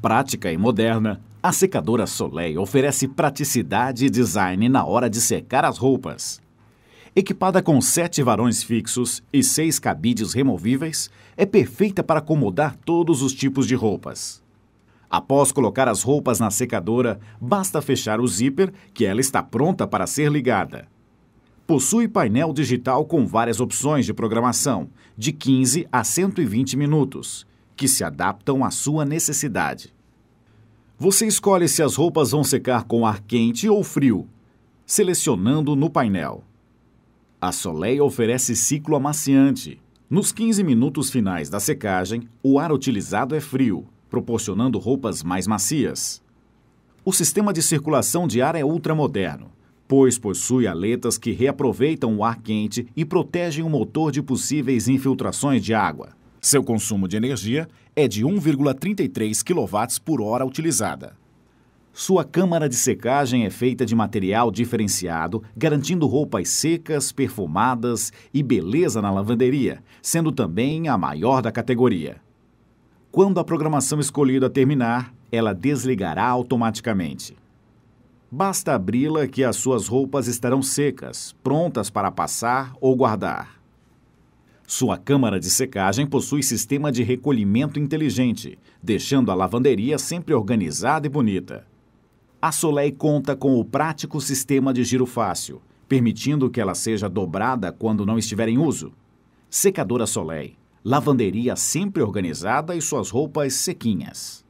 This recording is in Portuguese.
Prática e moderna, a secadora Soleil oferece praticidade e design na hora de secar as roupas. Equipada com sete varões fixos e seis cabides removíveis, é perfeita para acomodar todos os tipos de roupas. Após colocar as roupas na secadora, basta fechar o zíper que ela está pronta para ser ligada. Possui painel digital com várias opções de programação, de 15 a 120 minutos que se adaptam à sua necessidade. Você escolhe se as roupas vão secar com ar quente ou frio, selecionando no painel. A Soleil oferece ciclo amaciante. Nos 15 minutos finais da secagem, o ar utilizado é frio, proporcionando roupas mais macias. O sistema de circulação de ar é ultramoderno, pois possui aletas que reaproveitam o ar quente e protegem o motor de possíveis infiltrações de água. Seu consumo de energia é de 1,33 kW por hora utilizada. Sua câmara de secagem é feita de material diferenciado, garantindo roupas secas, perfumadas e beleza na lavanderia, sendo também a maior da categoria. Quando a programação escolhida terminar, ela desligará automaticamente. Basta abri-la que as suas roupas estarão secas, prontas para passar ou guardar. Sua câmara de secagem possui sistema de recolhimento inteligente, deixando a lavanderia sempre organizada e bonita. A Soleil conta com o prático sistema de giro fácil, permitindo que ela seja dobrada quando não estiver em uso. Secadora Soleil, lavanderia sempre organizada e suas roupas sequinhas.